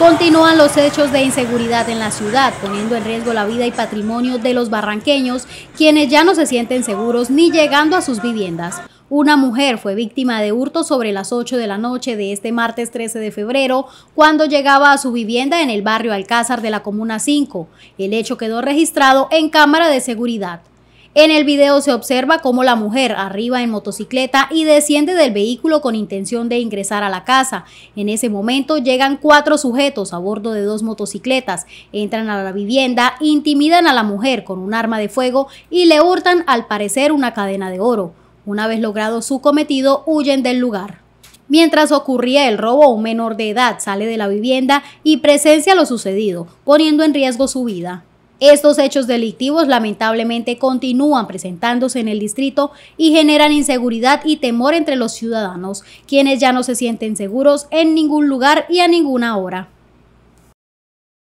Continúan los hechos de inseguridad en la ciudad, poniendo en riesgo la vida y patrimonio de los barranqueños, quienes ya no se sienten seguros ni llegando a sus viviendas. Una mujer fue víctima de hurto sobre las 8 de la noche de este martes 13 de febrero cuando llegaba a su vivienda en el barrio Alcázar de la Comuna 5. El hecho quedó registrado en cámara de seguridad. En el video se observa cómo la mujer arriba en motocicleta y desciende del vehículo con intención de ingresar a la casa. En ese momento llegan cuatro sujetos a bordo de dos motocicletas, entran a la vivienda, intimidan a la mujer con un arma de fuego y le hurtan al parecer una cadena de oro. Una vez logrado su cometido, huyen del lugar. Mientras ocurría el robo, un menor de edad sale de la vivienda y presencia lo sucedido, poniendo en riesgo su vida. Estos hechos delictivos lamentablemente continúan presentándose en el distrito y generan inseguridad y temor entre los ciudadanos, quienes ya no se sienten seguros en ningún lugar y a ninguna hora.